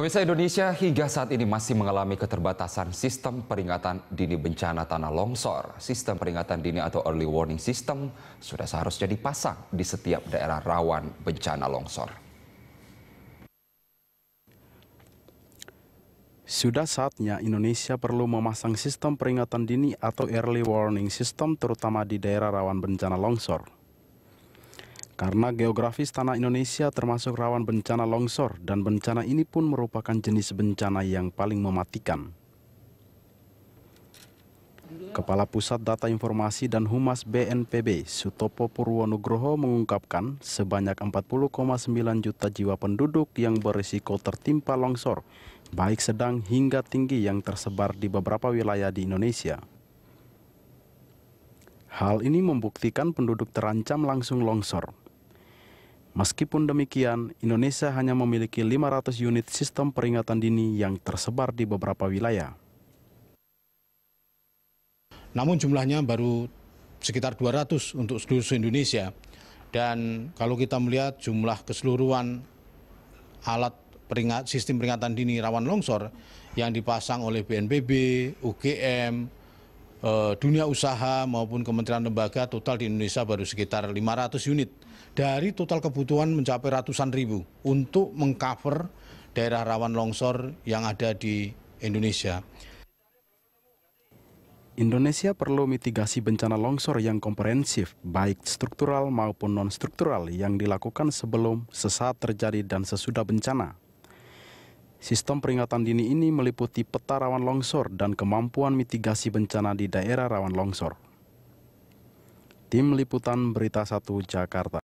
Pemirsa Indonesia hingga saat ini masih mengalami keterbatasan sistem peringatan dini bencana tanah longsor. Sistem peringatan dini atau early warning system sudah seharusnya dipasang di setiap daerah rawan bencana longsor. Sudah saatnya Indonesia perlu memasang sistem peringatan dini atau early warning system terutama di daerah rawan bencana longsor. Karena geografis tanah Indonesia termasuk rawan bencana longsor dan bencana ini pun merupakan jenis bencana yang paling mematikan. Kepala Pusat Data Informasi dan Humas BNPB Sutopo Purwonugroho mengungkapkan sebanyak 40,9 juta jiwa penduduk yang berisiko tertimpa longsor, baik sedang hingga tinggi yang tersebar di beberapa wilayah di Indonesia. Hal ini membuktikan penduduk terancam langsung longsor, Meskipun demikian, Indonesia hanya memiliki 500 unit sistem peringatan dini yang tersebar di beberapa wilayah. Namun jumlahnya baru sekitar 200 untuk seluruh Indonesia. Dan kalau kita melihat jumlah keseluruhan alat peringat, sistem peringatan dini rawan longsor yang dipasang oleh BNPB, UGM, Eh, dunia usaha maupun kementerian lembaga total di Indonesia baru sekitar 500 unit dari total kebutuhan mencapai ratusan ribu untuk mengcover daerah rawan longsor yang ada di Indonesia. Indonesia perlu mitigasi bencana longsor yang komprehensif, baik struktural maupun non-struktural yang dilakukan sebelum, sesaat terjadi, dan sesudah bencana. Sistem peringatan dini ini meliputi peta rawan longsor dan kemampuan mitigasi bencana di daerah rawan longsor. Tim Liputan Berita 1 Jakarta